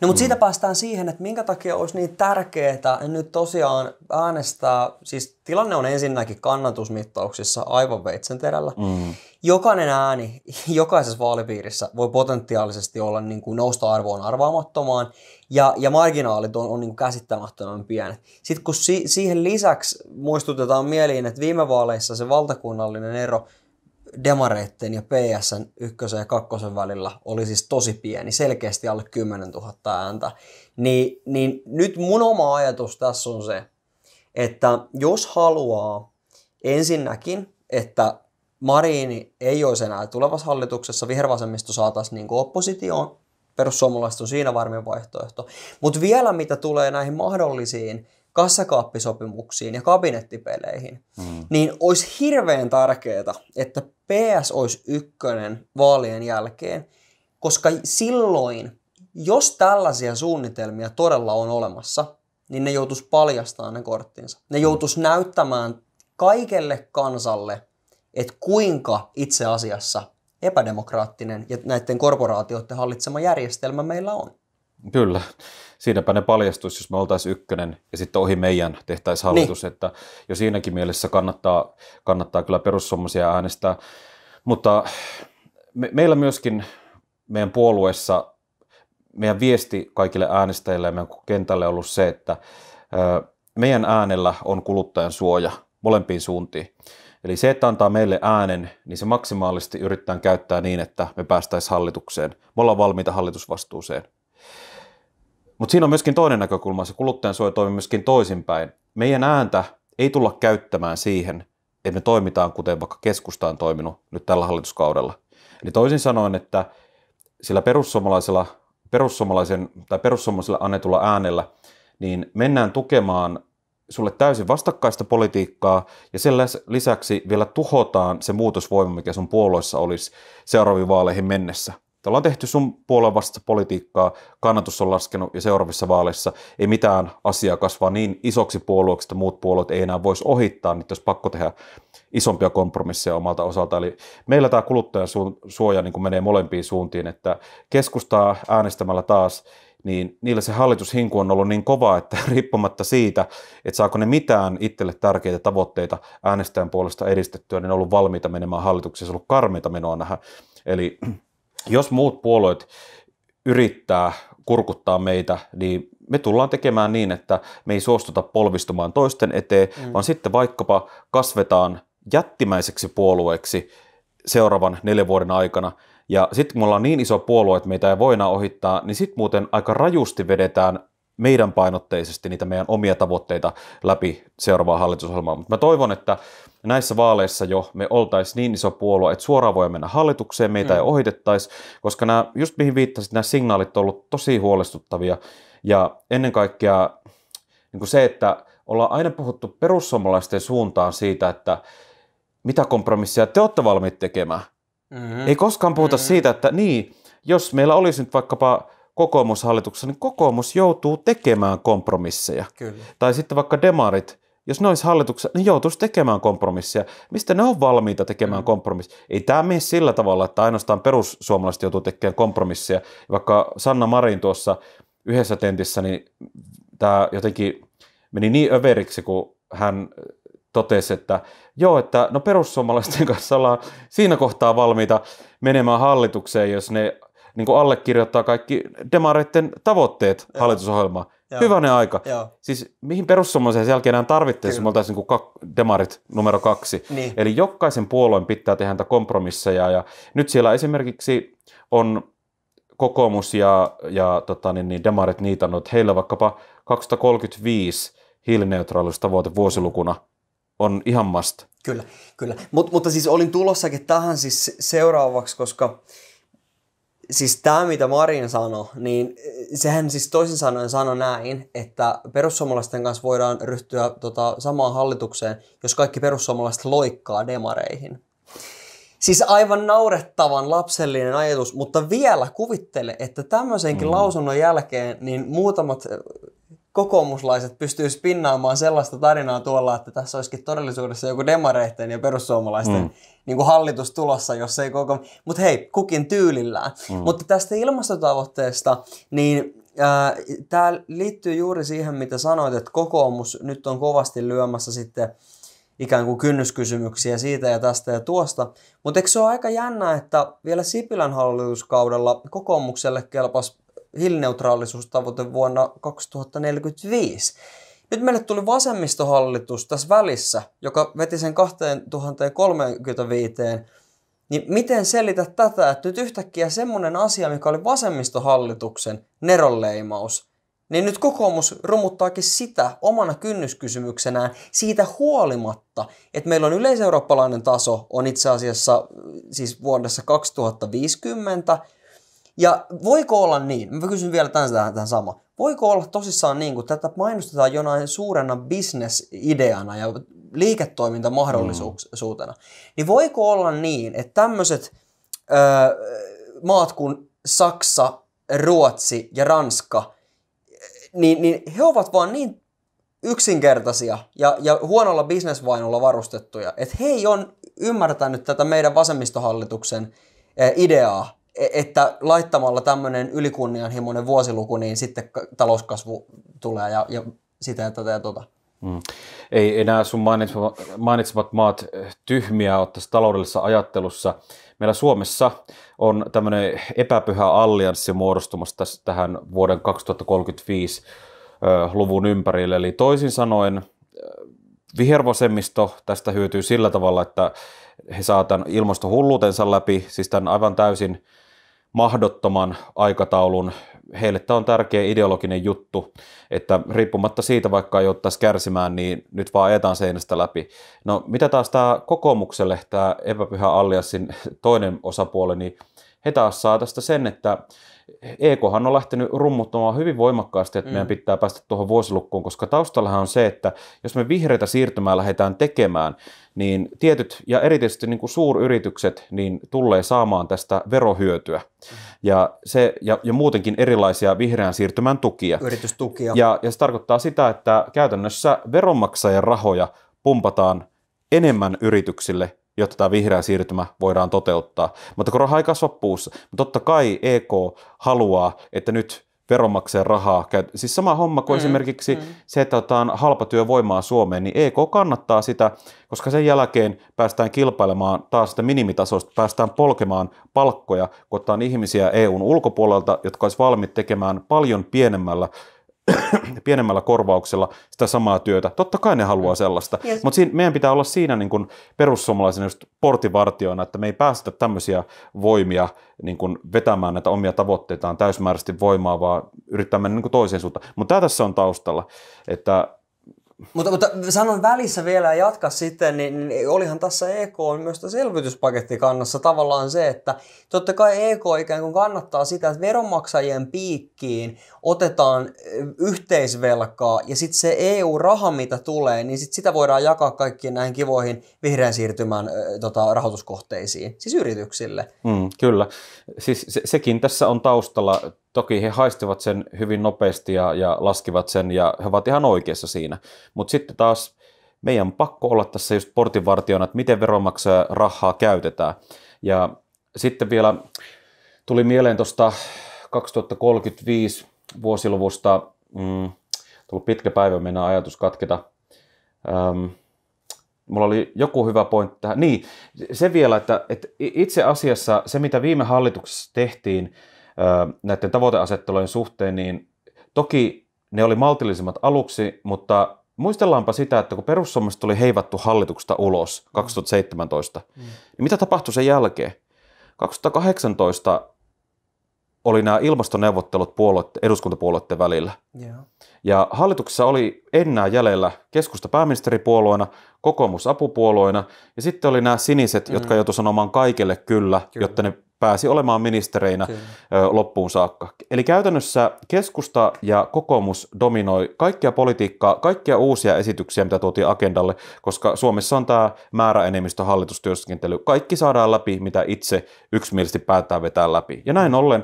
No mutta mm. siitä päästään siihen, että minkä takia olisi niin tärkeää nyt tosiaan äänestää, siis tilanne on ensinnäkin kannatusmittauksissa aivan veitsenterällä. Mm. Jokainen ääni jokaisessa vaalipiirissä voi potentiaalisesti olla niin kuin nousta arvoon arvaamattomaan ja, ja marginaalit on, on niin kuin käsittämättömän pienet. Sitten kun si- siihen lisäksi muistutetaan mieliin, että viime vaaleissa se valtakunnallinen ero demareitten ja PSN ykkösen ja kakkosen välillä oli siis tosi pieni, selkeästi alle 10 000 ääntä. Niin, niin nyt mun oma ajatus tässä on se, että jos haluaa ensinnäkin, että Mariini ei olisi enää tulevassa hallituksessa, vihervasemmisto saataisiin niin oppositioon, perussuomalaiset on siinä varmin vaihtoehto. Mutta vielä mitä tulee näihin mahdollisiin kassakaappisopimuksiin ja kabinettipeleihin, mm. niin olisi hirveän tärkeää, että PS olisi ykkönen vaalien jälkeen, koska silloin, jos tällaisia suunnitelmia todella on olemassa, niin ne joutuisi paljastamaan ne korttinsa. Ne mm. joutuisi näyttämään kaikelle kansalle, että kuinka itse asiassa epädemokraattinen ja näiden korporaatioiden hallitsema järjestelmä meillä on. Kyllä. Siinäpä ne paljastuisi, jos me oltaisiin ykkönen ja sitten ohi meidän tehtäisiin hallitus. Niin. Että jo siinäkin mielessä kannattaa, kannattaa kyllä perussuomalaisia äänestää. Mutta me, meillä myöskin meidän puolueessa meidän viesti kaikille äänestäjille ja meidän kentälle on ollut se, että meidän äänellä on kuluttajan suoja molempiin suuntiin. Eli se, että antaa meille äänen, niin se maksimaalisesti yritetään käyttää niin, että me päästäisiin hallitukseen. Me ollaan valmiita hallitusvastuuseen. Mutta siinä on myöskin toinen näkökulma, se suoja toimii myöskin toisinpäin. Meidän ääntä ei tulla käyttämään siihen, että me toimitaan kuten vaikka keskusta on toiminut nyt tällä hallituskaudella. Eli toisin sanoen, että sillä perussuomalaisella, perussuomalaisen, tai perussuomalaisella annetulla äänellä, niin mennään tukemaan sulle täysin vastakkaista politiikkaa ja sen lisäksi vielä tuhotaan se muutosvoima, mikä sun puolueessa olisi seuraaviin vaaleihin mennessä ollaan tehty sun puolen vasta politiikkaa, kannatus on laskenut ja seuraavissa vaaleissa ei mitään asiaa kasvaa niin isoksi puolueeksi, että muut puolueet ei enää voisi ohittaa, niin jos pakko tehdä isompia kompromisseja omalta osalta. Eli meillä tämä kuluttajan suoja niin menee molempiin suuntiin, että keskustaa äänestämällä taas niin niillä se hallitushinku on ollut niin kova, että riippumatta siitä, että saako ne mitään itselle tärkeitä tavoitteita äänestäjän puolesta edistettyä, niin on ollut valmiita menemään hallituksessa, on ollut karmeita menoa nähdä. Eli jos muut puolueet yrittää kurkuttaa meitä, niin me tullaan tekemään niin, että me ei suostuta polvistumaan toisten eteen, mm. vaan sitten vaikkapa kasvetaan jättimäiseksi puolueeksi seuraavan neljän vuoden aikana. Ja sitten kun me ollaan niin iso puolue, että meitä ei voina ohittaa, niin sitten muuten aika rajusti vedetään meidän painotteisesti niitä meidän omia tavoitteita läpi seuraavaa hallitusohjelmaa. Mutta mä toivon, että ja näissä vaaleissa jo me oltaisiin niin iso puolue, että suoraan voi mennä hallitukseen, meitä mm. ei ohitettaisi, koska nämä, just mihin viittasit, nämä signaalit on ollut tosi huolestuttavia. Ja ennen kaikkea niin kuin se, että ollaan aina puhuttu perussuomalaisten suuntaan siitä, että mitä kompromissia te olette valmiit tekemään. Mm-hmm. Ei koskaan puhuta mm-hmm. siitä, että niin, jos meillä olisi nyt vaikkapa kokoomushallituksessa, niin kokoomus joutuu tekemään kompromisseja. Kyllä. Tai sitten vaikka demarit, jos ne olisi hallituksessa, ne joutuisi tekemään kompromissia. Mistä ne on valmiita tekemään mm. kompromissia? Ei tämä mene sillä tavalla, että ainoastaan perussuomalaiset joutuu tekemään kompromissia. Vaikka Sanna Marin tuossa yhdessä tentissä, niin tämä jotenkin meni niin överiksi, kun hän totesi, että joo, että no perussuomalaisten kanssa ollaan siinä kohtaa valmiita menemään hallitukseen, jos ne niin allekirjoittaa kaikki demareiden tavoitteet hallitusohjelmaan Joo. Hyvänen aika. Joo. Siis mihin perussuomalaisen jälkeen enää tarvittaisiin, jos me oltaisiin niin kak- demarit numero kaksi. Niin. Eli jokaisen puolueen pitää tehdä näitä kompromisseja. Ja nyt siellä esimerkiksi on kokoomus ja, ja tota, niin, niin, demarit niitannut, heillä vaikkapa hiilineutraalista vuote vuosilukuna on ihan must. Kyllä, kyllä. Mut, mutta siis olin tulossakin tähän siis seuraavaksi, koska siis tämä, mitä Marin sanoi, niin eh, sehän siis toisin sanoen sanoi näin, että perussuomalaisten kanssa voidaan ryhtyä tota, samaan hallitukseen, jos kaikki perussuomalaiset loikkaa demareihin. Siis aivan naurettavan lapsellinen ajatus, mutta vielä kuvittele, että tämmöisenkin mm. lausunnon jälkeen niin muutamat eh, kokoomuslaiset pystyy spinnaamaan sellaista tarinaa tuolla, että tässä olisikin todellisuudessa joku demareiden ja perussuomalaisten mm. niin kuin hallitus tulossa, jos ei koko... Mutta hei, kukin tyylillään. Mm. Mutta tästä ilmastotavoitteesta, niin äh, tämä liittyy juuri siihen, mitä sanoit, että kokoomus nyt on kovasti lyömässä sitten ikään kuin kynnyskysymyksiä siitä ja tästä ja tuosta. Mutta eikö se ole aika jännä, että vielä Sipilän hallituskaudella kokoomukselle kelpasi hiilineutraalisuustavoite vuonna 2045. Nyt meille tuli vasemmistohallitus tässä välissä, joka veti sen 2035, niin miten selitä tätä, että nyt yhtäkkiä semmoinen asia, mikä oli vasemmistohallituksen neronleimaus, niin nyt kokoomus rumuttaakin sitä omana kynnyskysymyksenään siitä huolimatta, että meillä on yleiseurooppalainen taso on itse asiassa siis vuodessa 2050, ja voiko olla niin, mä kysyn vielä tämän, tähän, tähän sama, voiko olla tosissaan niin, kun tätä mainostetaan jonain suurena bisnesideana ja liiketoimintamahdollisuutena, mm. niin voiko olla niin, että tämmöiset öö, maat kuin Saksa, Ruotsi ja Ranska, niin, niin he ovat vaan niin yksinkertaisia ja, ja huonolla bisnesvainolla varustettuja, että he ei ole ymmärtänyt tätä meidän vasemmistohallituksen ideaa E, että laittamalla tämmöinen ylikunnianhimoinen vuosiluku, niin sitten talouskasvu tulee ja, ja sitä ja tätä ja tota. Mm. Ei enää sun mainitsemat, maat eh, tyhmiä ole tässä taloudellisessa ajattelussa. Meillä Suomessa on tämmöinen epäpyhä allianssi muodostumassa tässä, tähän vuoden 2035 ö, eh, luvun ympärille. Eli toisin sanoen eh, vihervasemmisto tästä hyötyy sillä tavalla, että he saavat tämän ilmastohulluutensa läpi, siis tämän aivan täysin mahdottoman aikataulun. Heille tämä on tärkeä ideologinen juttu, että riippumatta siitä, vaikka ottaisi kärsimään, niin nyt vaan ajetaan seinästä läpi. No mitä taas tämä kokoomukselle, tämä epäpyhä alliassin toinen osapuoli, niin he taas saa tästä sen, että EKhan on lähtenyt rummuttamaan hyvin voimakkaasti, että mm. meidän pitää päästä tuohon vuosilukkuun, koska taustallahan on se, että jos me vihreitä siirtymää lähdetään tekemään, niin tietyt ja erityisesti niin kuin suuryritykset niin tulee saamaan tästä verohyötyä. Mm. Ja, se, ja, ja muutenkin erilaisia vihreän siirtymän tukia. Yritystukia. Ja, ja se tarkoittaa sitä, että käytännössä veronmaksajan rahoja pumpataan enemmän yrityksille jotta tämä vihreä siirtymä voidaan toteuttaa. Mutta kun raha ei kasva puussa, niin totta kai EK haluaa, että nyt veronmaksajan rahaa. Siis sama homma kuin mm, esimerkiksi mm. se, että otetaan halpatyövoimaa Suomeen, niin EK kannattaa sitä, koska sen jälkeen päästään kilpailemaan taas sitä minimitasosta, päästään polkemaan palkkoja, kun ihmisiä EUn ulkopuolelta, jotka olisivat valmiit tekemään paljon pienemmällä pienemmällä korvauksella sitä samaa työtä. Totta kai ne haluaa sellaista, yes. mutta meidän pitää olla siinä niin kun perussuomalaisen just portivartioina, että me ei päästä tämmöisiä voimia niin kun vetämään näitä omia tavoitteitaan täysmääräisesti voimaa, vaan yrittää mennä niin toiseen suuntaan. Mutta tämä tässä on taustalla, että mutta, mutta sanon välissä vielä ja jatka sitten, niin, niin olihan tässä EK on myös tässä kannassa tavallaan se, että totta kai EK ikään kuin kannattaa sitä, että veronmaksajien piikkiin otetaan yhteisvelkaa ja sitten se EU-raha, mitä tulee, niin sit sitä voidaan jakaa kaikkiin näihin kivoihin vihreän siirtymän tota, rahoituskohteisiin, siis yrityksille. Mm, kyllä, siis se, sekin tässä on taustalla toki he haistivat sen hyvin nopeasti ja, ja laskivat sen ja he ovat ihan oikeassa siinä. Mutta sitten taas meidän pakko olla tässä just portinvartiona, että miten veronmaksaja rahaa käytetään. Ja sitten vielä tuli mieleen tuosta 2035 vuosiluvusta, mm, tullut pitkä päivä, mennä ajatus katketa. Öm, mulla oli joku hyvä pointti tähän. Niin, se vielä, että, että itse asiassa se, mitä viime hallituksessa tehtiin, näiden tavoiteasettelujen suhteen, niin toki ne oli maltillisemmat aluksi, mutta muistellaanpa sitä, että kun perussuomalaiset oli heivattu hallituksesta ulos 2017, mm. mm. niin mitä tapahtui sen jälkeen? 2018 oli nämä ilmastoneuvottelut puolueet, eduskuntapuolueiden välillä. Yeah. Ja hallituksessa oli enää jäljellä keskusta pääministeripuolueena, kokoomus apupuolueena ja sitten oli nämä siniset, mm. jotka joutuivat sanomaan kaikille kyllä, kyllä, jotta ne pääsi olemaan ministereinä kyllä. loppuun saakka. Eli käytännössä keskusta ja kokoomus dominoi kaikkia politiikkaa, kaikkia uusia esityksiä, mitä tuotiin agendalle, koska Suomessa on tämä määräenemmistö hallitustyöskentely. Kaikki saadaan läpi, mitä itse yksimielisesti päättää vetää läpi. Ja näin mm. ollen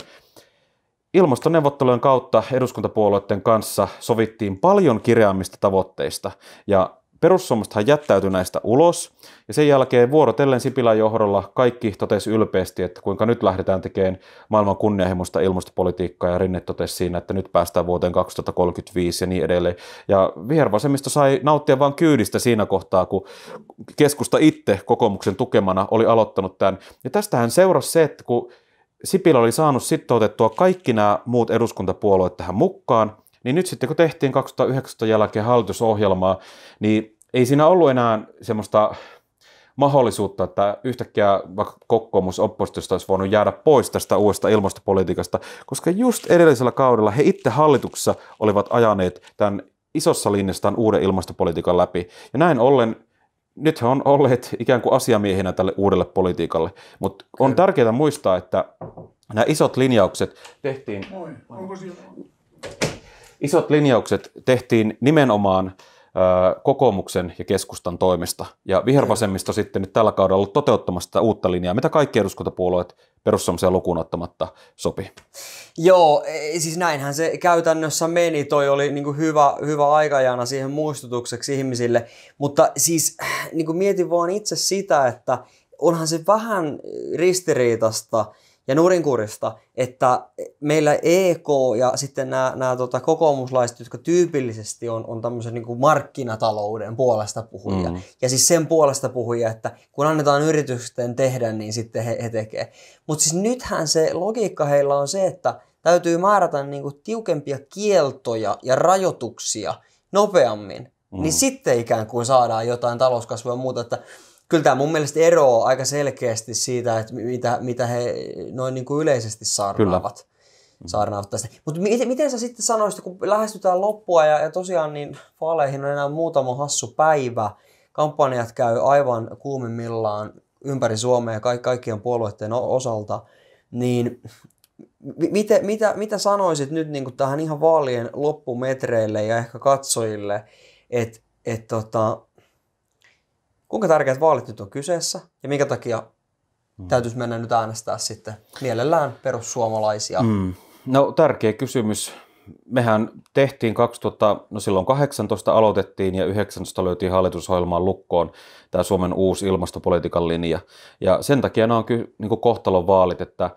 Ilmastoneuvottelujen kautta eduskuntapuolueiden kanssa sovittiin paljon kirjaamista tavoitteista ja perussuomastahan jättäytyi näistä ulos ja sen jälkeen vuorotellen Sipilän johdolla kaikki totesi ylpeästi, että kuinka nyt lähdetään tekemään maailman kunnianhimoista ilmastopolitiikkaa ja Rinne totesi siinä, että nyt päästään vuoteen 2035 ja niin edelleen. Ja vihervasemmisto sai nauttia vain kyydistä siinä kohtaa, kun keskusta itse kokoomuksen tukemana oli aloittanut tämän. Ja tästähän seurasi se, että kun Sipilä oli saanut sitten otettua kaikki nämä muut eduskuntapuolueet tähän mukaan, niin nyt sitten kun tehtiin 2019 jälkeen hallitusohjelmaa, niin ei siinä ollut enää semmoista mahdollisuutta, että yhtäkkiä vaikka kokoomus oppositiosta olisi voinut jäädä pois tästä uudesta ilmastopolitiikasta, koska just edellisellä kaudella he itse hallituksessa olivat ajaneet tämän isossa linjastaan uuden ilmastopolitiikan läpi. Ja näin ollen nyt he on olleet ikään kuin asiamiehinä tälle uudelle politiikalle. Mutta on tärkeää muistaa, että nämä isot linjaukset tehtiin... Moi, onko siellä? Isot linjaukset tehtiin nimenomaan kokoomuksen ja keskustan toimesta. Ja vihervasemmisto sitten nyt tällä kaudella ollut toteuttamassa sitä uutta linjaa, mitä kaikki eduskuntapuolueet perussuomalaisia lukuun ottamatta sopi. Joo, e, siis näinhän se käytännössä meni. Toi oli niin hyvä, hyvä aikajana siihen muistutukseksi ihmisille. Mutta siis äh, niin mietin vaan itse sitä, että onhan se vähän ristiriitasta – ja nurinkurista, että meillä EK ja sitten nämä, nämä tota, kokoomuslaiset, jotka tyypillisesti on, on tämmöisen niin kuin markkinatalouden puolesta puhujia, mm. ja siis sen puolesta puhujia, että kun annetaan yritysten tehdä, niin sitten he, he tekee. Mutta siis nythän se logiikka heillä on se, että täytyy määrätä niin kuin tiukempia kieltoja ja rajoituksia nopeammin, niin mm. niin sitten ikään kuin saadaan jotain talouskasvua ja muuta, että kyllä tämä mun mielestä eroaa aika selkeästi siitä, että mitä, mitä he noin niin kuin yleisesti saarnaavat. Mm. Saarnaavat tästä. Mutta miten, miten sä sitten sanoisit, kun lähestytään loppua ja, ja tosiaan niin vaaleihin on enää muutama hassu päivä, kampanjat käy aivan kuumimmillaan ympäri Suomea kaik, kaikkien puolueiden osalta, niin mitä, mitä, mitä sanoisit nyt niin tähän ihan vaalien loppumetreille ja ehkä katsojille, että et tota, kuinka tärkeät vaalit nyt on kyseessä ja minkä takia mm. täytyisi mennä nyt äänestää sitten mielellään perussuomalaisia? Mm. No tärkeä kysymys. Mehän tehtiin 2000, no silloin 18 aloitettiin ja 19 löytiin hallitusohjelmaan lukkoon tämä Suomen uusi ilmastopolitiikan linja. Ja sen takia nämä on kyllä niin kohtalon vaalit, että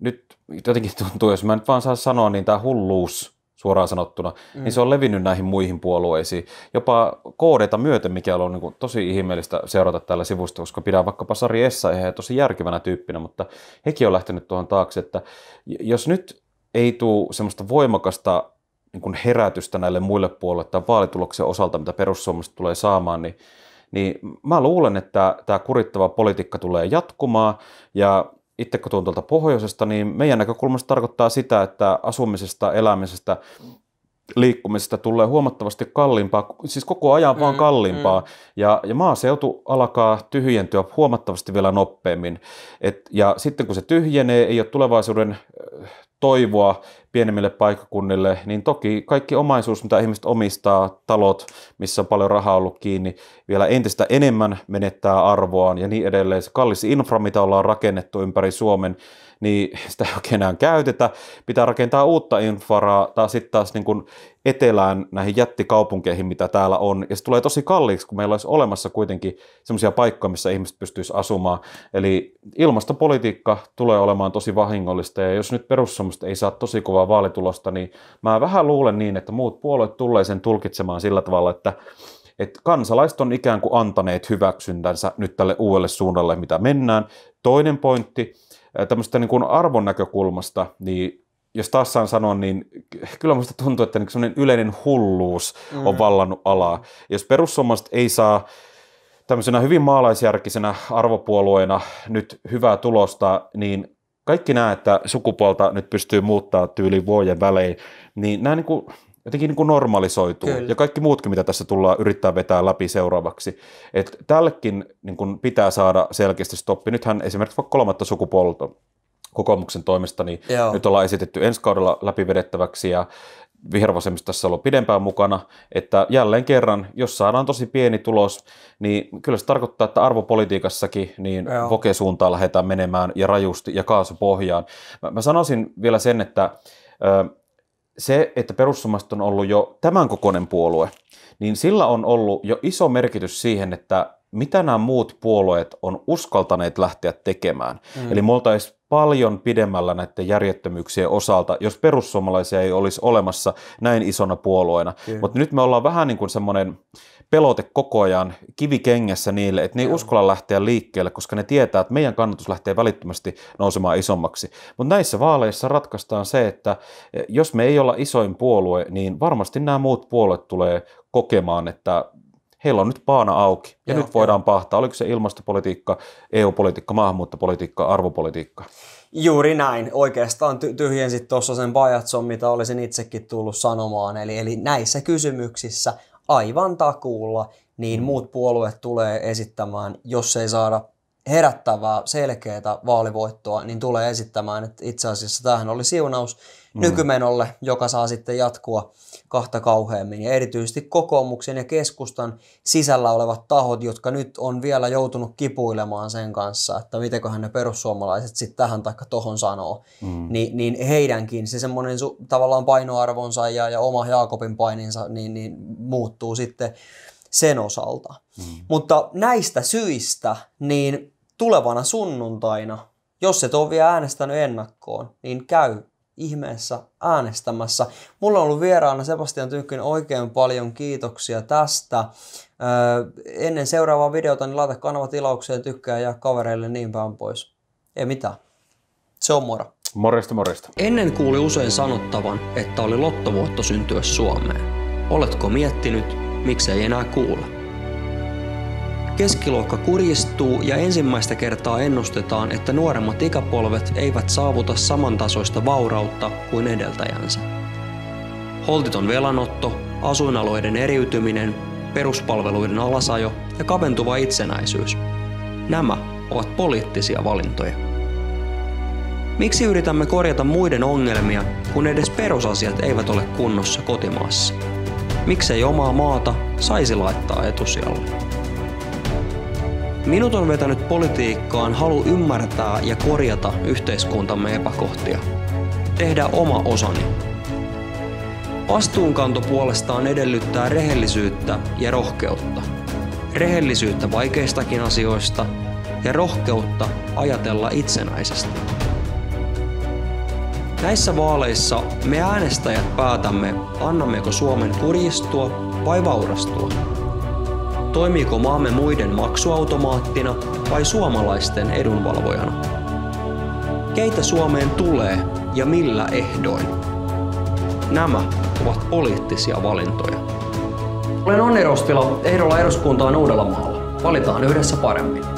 nyt jotenkin tuntuu, jos mä nyt vaan saan sanoa, niin tämä hulluus suoraan sanottuna, niin mm. niin se on levinnyt näihin muihin puolueisiin. Jopa koodeita myöten, mikä on niin kuin tosi ihmeellistä seurata tällä sivusta, koska pidän vaikkapa Sari Essayah tosi järkevänä tyyppinä, mutta hekin on lähtenyt tuohon taakse, että jos nyt ei tule semmoista voimakasta niin kuin herätystä näille muille puolueille tai vaalituloksen osalta, mitä perussuomalaiset tulee saamaan, niin, niin mä luulen, että tämä kurittava politiikka tulee jatkumaan ja itse kun tuolta pohjoisesta, niin meidän näkökulmasta tarkoittaa sitä, että asumisesta, elämisestä, liikkumisesta tulee huomattavasti kalliimpaa, siis koko ajan vaan mm, kalliimpaa. Mm. Ja, ja maaseutu alkaa tyhjentyä huomattavasti vielä nopeammin. Et, ja sitten kun se tyhjenee, ei ole tulevaisuuden toivoa pienemmille paikkakunnille, niin toki kaikki omaisuus, mitä ihmiset omistaa, talot, missä on paljon rahaa ollut kiinni, vielä entistä enemmän menettää arvoaan ja niin edelleen. Se kallis infra, mitä ollaan rakennettu ympäri Suomen, niin sitä ei oikein enää käytetä. Pitää rakentaa uutta infraa tai sitten taas niin kuin etelään näihin jättikaupunkeihin, mitä täällä on. Ja se tulee tosi kalliiksi, kun meillä olisi olemassa kuitenkin semmoisia paikkoja, missä ihmiset pystyisi asumaan. Eli ilmastopolitiikka tulee olemaan tosi vahingollista. Ja jos nyt perussuomalaiset ei saa tosi kovaa vaalitulosta, niin mä vähän luulen niin, että muut puolueet tulee sen tulkitsemaan sillä tavalla, että että kansalaiset on ikään kuin antaneet hyväksyntänsä nyt tälle uudelle suunnalle, mitä mennään. Toinen pointti, tämmöistä niin kuin arvon näkökulmasta, niin jos taas saan sanoa, niin kyllä minusta tuntuu, että niin semmoinen yleinen hulluus mm. on vallannut alaa. Jos perussuomalaiset ei saa tämmöisenä hyvin maalaisjärkisenä arvopuolueena nyt hyvää tulosta, niin kaikki nämä, että sukupuolta nyt pystyy muuttaa tyyli vuoden välein, niin nämä niin kuin, jotenkin niin kuin normalisoituu. Kyllä. Ja kaikki muutkin, mitä tässä tullaan yrittää vetää läpi seuraavaksi. Et tällekin niin kuin pitää saada selkeästi stoppi. Nythän esimerkiksi vaikka kolmatta sukupuolta kokoomuksen toimesta, niin Joo. nyt ollaan esitetty ensi kaudella läpivedettäväksi ja vihervasemmista tässä ollut pidempään mukana, että jälleen kerran, jos saadaan tosi pieni tulos, niin kyllä se tarkoittaa, että arvopolitiikassakin niin vokesuuntaan lähdetään menemään ja rajusti ja kaasupohjaan. Mä, mä sanoisin vielä sen, että ö, se, että perussuomalaiset on ollut jo tämän kokoinen puolue, niin sillä on ollut jo iso merkitys siihen, että mitä nämä muut puolueet on uskaltaneet lähteä tekemään. Mm. Eli me oltaisiin paljon pidemmällä näiden järjettömyyksien osalta, jos perussuomalaisia ei olisi olemassa näin isona puolueena. Mutta nyt me ollaan vähän niin kuin semmoinen, pelote koko ajan kivikengessä niille, että ne ei uskalla lähteä liikkeelle, koska ne tietää, että meidän kannatus lähtee välittömästi nousemaan isommaksi. Mutta näissä vaaleissa ratkaistaan se, että e, jos me ei olla isoin puolue, niin varmasti nämä muut puolueet tulee kokemaan, että heillä on nyt paana auki ja joo, nyt voidaan joo. pahtaa. Oliko se ilmastopolitiikka, EU-politiikka, maahanmuuttopolitiikka, arvopolitiikka? Juuri näin. Oikeastaan ty- tyhjensit tuossa sen Bajatson, mitä olisin itsekin tullut sanomaan. Eli, eli näissä kysymyksissä aivan takuulla, niin mm. muut puolueet tulee esittämään, jos ei saada herättävää, selkeää vaalivoittoa, niin tulee esittämään, että itse asiassa tämähän oli siunaus, mm. nykymenolle, joka saa sitten jatkua kahta kauheammin. Ja erityisesti kokoomuksen ja keskustan sisällä olevat tahot, jotka nyt on vielä joutunut kipuilemaan sen kanssa, että mitenköhän ne perussuomalaiset sitten tähän taikka tohon sanoo, mm. niin, niin heidänkin se semmoinen su- tavallaan painoarvonsa ja, ja oma Jaakobin paininsa niin, niin muuttuu sitten sen osalta. Mm. Mutta näistä syistä, niin tulevana sunnuntaina, jos et ole vielä äänestänyt ennakkoon, niin käy ihmeessä äänestämässä. Mulla on ollut vieraana Sebastian Tynkkynen oikein paljon kiitoksia tästä. ennen seuraavaa videota niin laita kanava tilaukseen, tykkää ja kavereille niin päin pois. Ei mitään. Se on moro. Morjesta, morjesta. Ennen kuuli usein sanottavan, että oli lottovuotto syntyä Suomeen. Oletko miettinyt, miksei enää kuule? Keskiluokka kurjistuu ja ensimmäistä kertaa ennustetaan, että nuoremmat ikäpolvet eivät saavuta samantasoista vaurautta kuin edeltäjänsä. Holtiton velanotto, asuinalueiden eriytyminen, peruspalveluiden alasajo ja kaventuva itsenäisyys. Nämä ovat poliittisia valintoja. Miksi yritämme korjata muiden ongelmia, kun edes perusasiat eivät ole kunnossa kotimaassa? Miksei omaa maata saisi laittaa etusijalle? Minut on vetänyt politiikkaan halu ymmärtää ja korjata yhteiskuntamme epäkohtia. Tehdä oma osani. Vastuunkanto puolestaan edellyttää rehellisyyttä ja rohkeutta. Rehellisyyttä vaikeistakin asioista ja rohkeutta ajatella itsenäisesti. Näissä vaaleissa me äänestäjät päätämme, annammeko Suomen kurjistua vai vaurastua. Toimiiko maamme muiden maksuautomaattina vai suomalaisten edunvalvojana? Keitä Suomeen tulee ja millä ehdoin? Nämä ovat poliittisia valintoja. Olen Onni Rostila, ehdolla eduskuntaan Uudellamaalla. Valitaan yhdessä paremmin.